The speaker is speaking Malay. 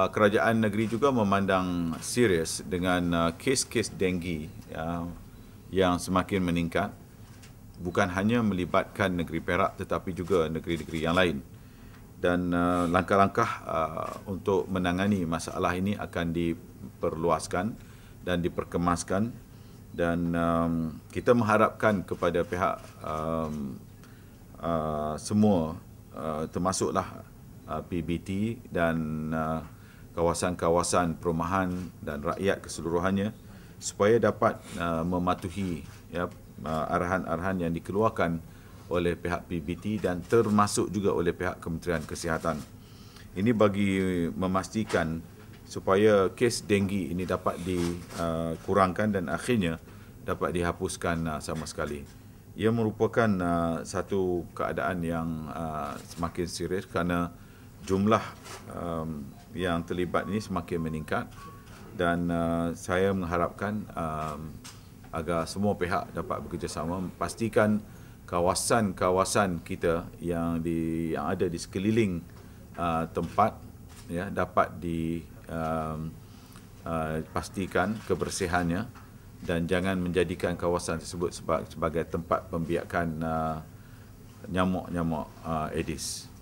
Ah, kerajaan negeri juga memandang serius dengan ah, kes-kes denggi ah, yang semakin meningkat bukan hanya melibatkan negeri Perak tetapi juga negeri-negeri yang lain dan langkah-langkah untuk menangani masalah ini akan diperluaskan dan diperkemaskan dan kita mengharapkan kepada pihak semua termasuklah PBT dan kawasan-kawasan perumahan dan rakyat keseluruhannya supaya dapat uh, mematuhi ya uh, arahan-arahan yang dikeluarkan oleh pihak PBT dan termasuk juga oleh pihak Kementerian Kesihatan. Ini bagi memastikan supaya kes denggi ini dapat dikurangkan uh, dan akhirnya dapat dihapuskan uh, sama sekali. Ia merupakan satu keadaan yang semakin serius kerana jumlah um, yang terlibat ini semakin meningkat dan uh, saya mengharapkan um, agar semua pihak dapat bekerjasama memastikan kawasan-kawasan kita yang di yang ada di sekeliling uh, tempat ya dapat dipastikan um, uh, kebersihannya dan jangan menjadikan kawasan tersebut sebagai, sebagai tempat pembiakan uh, nyamuk-nyamuk uh, Aedes